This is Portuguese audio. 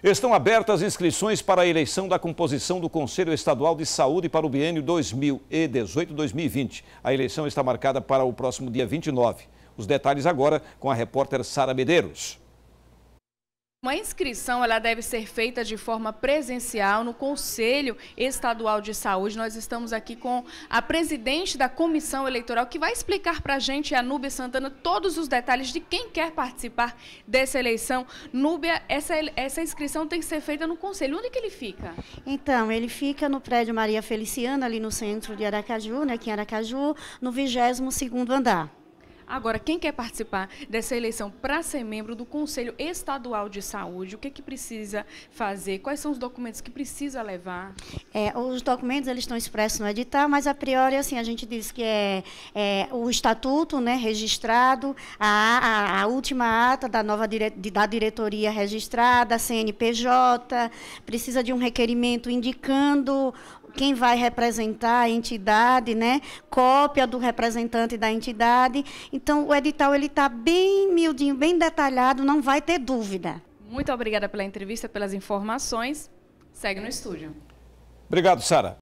Estão abertas inscrições para a eleição da composição do Conselho Estadual de Saúde para o biênio 2018-2020. A eleição está marcada para o próximo dia 29. Os detalhes agora com a repórter Sara Medeiros. Uma inscrição ela deve ser feita de forma presencial no Conselho Estadual de Saúde. Nós estamos aqui com a presidente da Comissão Eleitoral, que vai explicar para a gente, a Núbia Santana, todos os detalhes de quem quer participar dessa eleição. Núbia, essa, essa inscrição tem que ser feita no Conselho. Onde que ele fica? Então, ele fica no prédio Maria Feliciana, ali no centro de Aracaju, né, aqui em Aracaju, no 22º andar. Agora, quem quer participar dessa eleição para ser membro do Conselho Estadual de Saúde, o que, é que precisa fazer? Quais são os documentos que precisa levar? É, os documentos eles estão expressos no edital, mas a priori assim a gente diz que é, é o estatuto, né, registrado, a, a, a última ata da nova dire, da diretoria registrada, a CNPJ, precisa de um requerimento indicando quem vai representar a entidade, né? Cópia do representante da entidade. Então, o edital ele está bem miudinho, bem detalhado, não vai ter dúvida. Muito obrigada pela entrevista, pelas informações. Segue no estúdio. Obrigado, Sara.